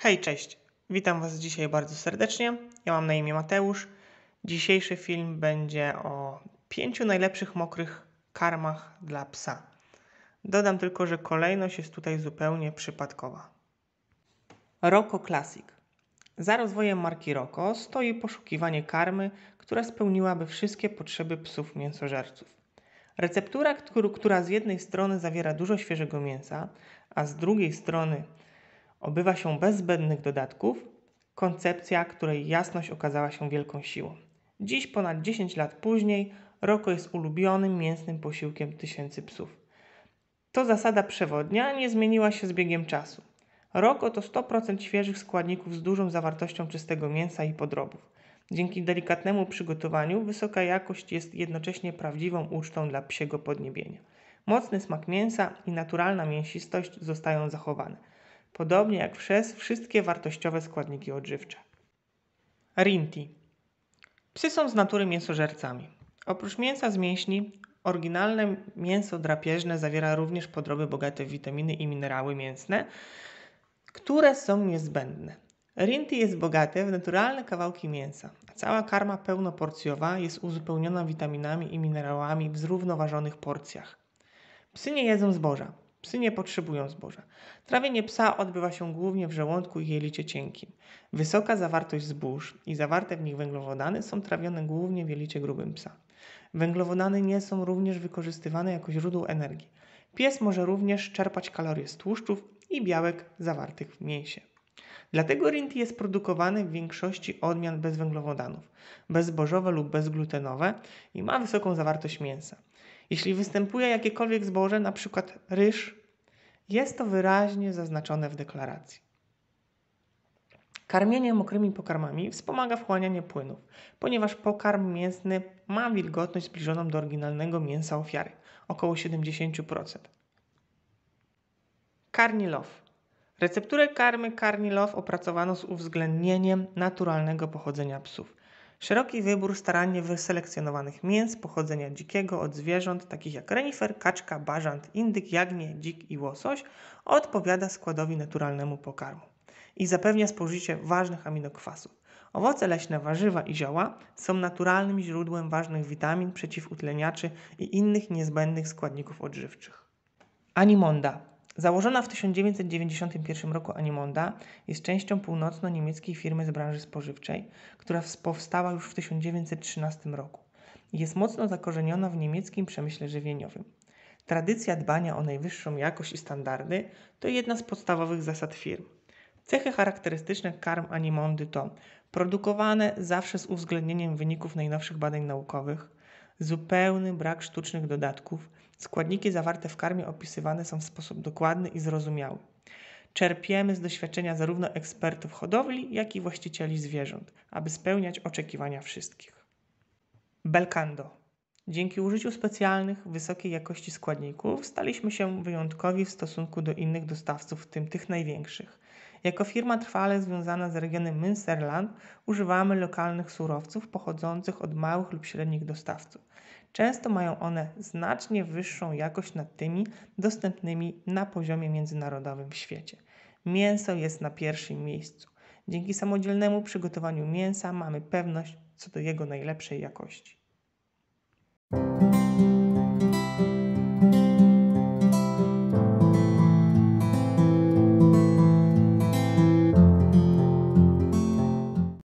Hej, cześć. Witam Was dzisiaj bardzo serdecznie. Ja mam na imię Mateusz. Dzisiejszy film będzie o pięciu najlepszych mokrych karmach dla psa. Dodam tylko, że kolejność jest tutaj zupełnie przypadkowa. Roko Classic. Za rozwojem marki Roko stoi poszukiwanie karmy, która spełniłaby wszystkie potrzeby psów mięsożerców. Receptura, która z jednej strony zawiera dużo świeżego mięsa, a z drugiej strony Odbywa się bez zbędnych dodatków, koncepcja, której jasność okazała się wielką siłą. Dziś, ponad 10 lat później, roko jest ulubionym mięsnym posiłkiem tysięcy psów. To zasada przewodnia nie zmieniła się z biegiem czasu. Roko to 100% świeżych składników z dużą zawartością czystego mięsa i podrobów. Dzięki delikatnemu przygotowaniu wysoka jakość jest jednocześnie prawdziwą ucztą dla psiego podniebienia. Mocny smak mięsa i naturalna mięsistość zostają zachowane podobnie jak przez wszystkie wartościowe składniki odżywcze. Rinti. Psy są z natury mięsożercami. Oprócz mięsa z mięśni, oryginalne mięso drapieżne zawiera również podroby bogate w witaminy i minerały mięsne, które są niezbędne. Rinti jest bogate w naturalne kawałki mięsa, a cała karma pełnoporcjowa jest uzupełniona witaminami i minerałami w zrównoważonych porcjach. Psy nie jedzą zboża, Psy nie potrzebują zboża. Trawienie psa odbywa się głównie w żołądku i jelicie cienkim. Wysoka zawartość zbóż i zawarte w nich węglowodany są trawione głównie w jelicie grubym psa. Węglowodany nie są również wykorzystywane jako źródło energii. Pies może również czerpać kalorie z tłuszczów i białek zawartych w mięsie. Dlatego rinti jest produkowany w większości odmian bez węglowodanów, bezbożowe lub bezglutenowe i ma wysoką zawartość mięsa. Jeśli występuje jakiekolwiek zboże, np. ryż, jest to wyraźnie zaznaczone w deklaracji. Karmienie mokrymi pokarmami wspomaga wchłanianie płynów, ponieważ pokarm mięsny ma wilgotność zbliżoną do oryginalnego mięsa ofiary, około 70%. Karnilow. Recepturę karmy Karnilow opracowano z uwzględnieniem naturalnego pochodzenia psów. Szeroki wybór starannie wyselekcjonowanych mięs pochodzenia dzikiego od zwierząt takich jak renifer, kaczka, bażant, indyk, jagnię, dzik i łosoś odpowiada składowi naturalnemu pokarmu i zapewnia spożycie ważnych aminokwasów. Owoce leśne, warzywa i zioła są naturalnym źródłem ważnych witamin, przeciwutleniaczy i innych niezbędnych składników odżywczych. Animonda Założona w 1991 roku Animonda jest częścią północno-niemieckiej firmy z branży spożywczej, która powstała już w 1913 roku i jest mocno zakorzeniona w niemieckim przemyśle żywieniowym. Tradycja dbania o najwyższą jakość i standardy to jedna z podstawowych zasad firm. Cechy charakterystyczne karm Animondy to produkowane zawsze z uwzględnieniem wyników najnowszych badań naukowych, zupełny brak sztucznych dodatków – Składniki zawarte w karmie opisywane są w sposób dokładny i zrozumiały. Czerpiemy z doświadczenia zarówno ekspertów hodowli, jak i właścicieli zwierząt, aby spełniać oczekiwania wszystkich. Belkando. Dzięki użyciu specjalnych, wysokiej jakości składników staliśmy się wyjątkowi w stosunku do innych dostawców, w tym tych największych. Jako firma trwale związana z regionem Münsterland używamy lokalnych surowców pochodzących od małych lub średnich dostawców. Często mają one znacznie wyższą jakość nad tymi dostępnymi na poziomie międzynarodowym w świecie. Mięso jest na pierwszym miejscu. Dzięki samodzielnemu przygotowaniu mięsa mamy pewność co do jego najlepszej jakości.